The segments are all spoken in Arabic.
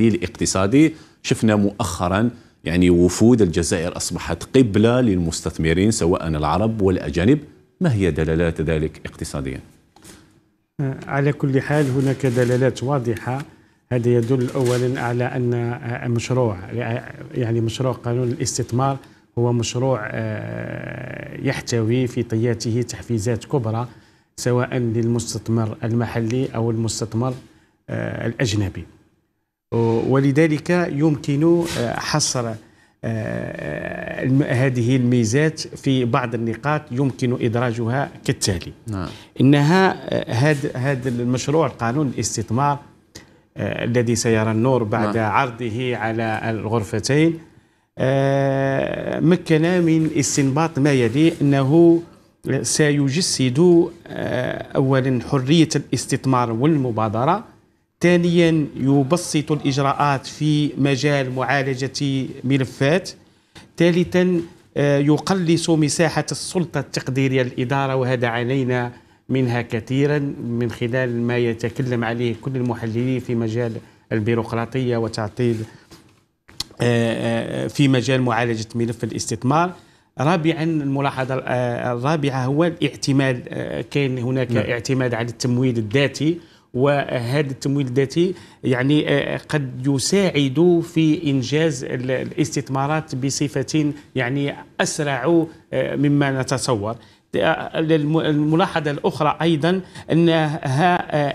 الاقتصادي شفنا مؤخرا يعني وفود الجزائر أصبحت قبلة للمستثمرين سواء العرب والأجانب ما هي دلالات ذلك اقتصاديا؟ على كل حال هناك دلالات واضحة هذا يدل أولا على أن مشروع يعني مشروع قانون الاستثمار هو مشروع آه، يحتوي في طياته تحفيزات كبرى سواء للمستثمر المحلي أو المستثمر آه، الأجنبي ولذلك يمكن آه، حصر آه، آه، هذه الميزات في بعض النقاط يمكن ادراجها كالتالي نعم. انها هذا هذا المشروع قانون الاستثمار الذي سيرى النور بعد نعم. عرضه على الغرفتين مكن من استنباط ما يلي انه سيجسد اولا حريه الاستثمار والمبادره ثانيا يبسط الإجراءات في مجال معالجة ملفات ثالثا آه، يقلص مساحة السلطة التقديرية للإدارة وهذا علينا منها كثيرا من خلال ما يتكلم عليه كل المحللين في مجال البيروقراطية وتعطيل آه، آه، في مجال معالجة ملف الاستثمار رابعا الملاحظة الرابعة هو الاعتماد كان هناك نعم. اعتماد على التمويل الذاتي وهذا التمويل الذاتي يعني آه، قد يساعد في انجاز الاستثمارات بصفه يعني اسرع آه، مما نتصور آه، الملاحظه الاخرى ايضا انها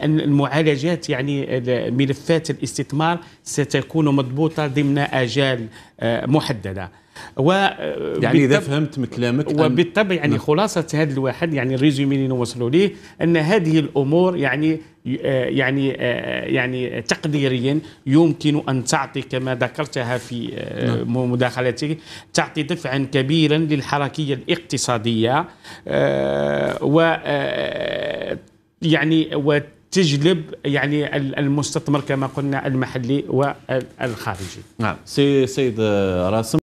المعالجات يعني ملفات الاستثمار ستكون مضبوطه ضمن اجال محدده و آه، يعني اذا فهمت من كلامك وبالطبع يعني نعم. خلاصه هذا الواحد يعني الريزومي اللي نوصلوا ليه ان هذه الامور يعني آه، يعني آه، يعني تقديريا يمكن ان تعطي كما ذكرتها في نعم. مداخلتك تعطي دفعا كبيرا للحركيه الاقتصاديه و يعني تجلب يعني المستثمر كما قلنا المحلي والخارجي نعم سي سيد راسم